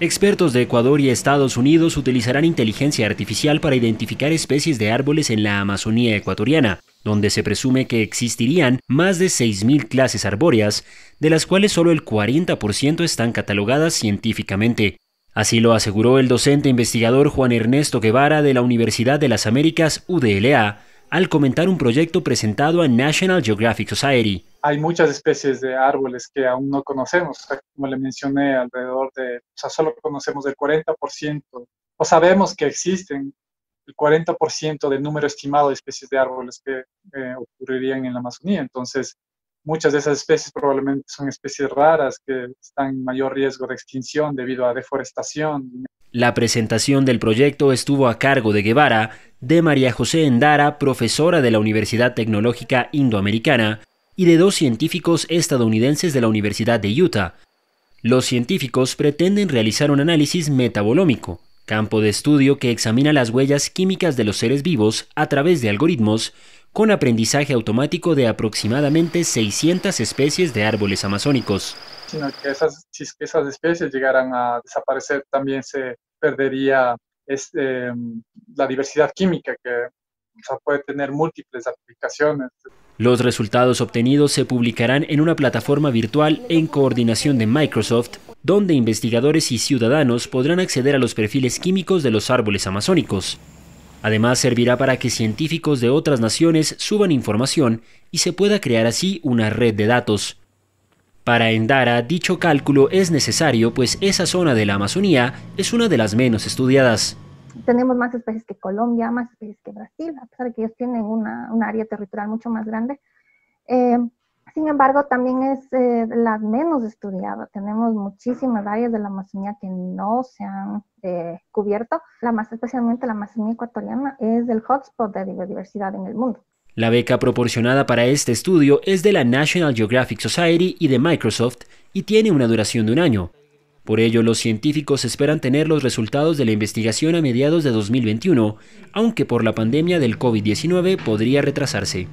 Expertos de Ecuador y Estados Unidos utilizarán inteligencia artificial para identificar especies de árboles en la Amazonía ecuatoriana, donde se presume que existirían más de 6.000 clases arbóreas, de las cuales solo el 40% están catalogadas científicamente. Así lo aseguró el docente investigador Juan Ernesto Guevara de la Universidad de las Américas UDLA al comentar un proyecto presentado a National Geographic Society hay muchas especies de árboles que aún no conocemos. como le mencioné, alrededor de, o sea, solo conocemos el 40%, o sabemos que existen el 40% del número estimado de especies de árboles que eh, ocurrirían en la Amazonía. Entonces, muchas de esas especies probablemente son especies raras que están en mayor riesgo de extinción debido a deforestación. La presentación del proyecto estuvo a cargo de Guevara, de María José Endara, profesora de la Universidad Tecnológica Indoamericana, y de dos científicos estadounidenses de la Universidad de Utah. Los científicos pretenden realizar un análisis metabolómico, campo de estudio que examina las huellas químicas de los seres vivos a través de algoritmos con aprendizaje automático de aproximadamente 600 especies de árboles amazónicos. que esas, si esas especies llegaran a desaparecer, también se perdería este, la diversidad química que puede tener múltiples aplicaciones. Los resultados obtenidos se publicarán en una plataforma virtual en coordinación de Microsoft, donde investigadores y ciudadanos podrán acceder a los perfiles químicos de los árboles amazónicos. Además, servirá para que científicos de otras naciones suban información y se pueda crear así una red de datos. Para Endara, dicho cálculo es necesario, pues esa zona de la Amazonía es una de las menos estudiadas tenemos más especies que Colombia, más especies que Brasil, a pesar de que ellos tienen una, área territorial mucho más grande. Eh, sin embargo, también es eh, la menos estudiada. Tenemos muchísimas áreas de la Amazonía que no se han eh, cubierto. La más especialmente la Amazonía ecuatoriana es el hotspot de biodiversidad en el mundo. La beca proporcionada para este estudio es de la National Geographic Society y de Microsoft y tiene una duración de un año. Por ello, los científicos esperan tener los resultados de la investigación a mediados de 2021, aunque por la pandemia del COVID-19 podría retrasarse.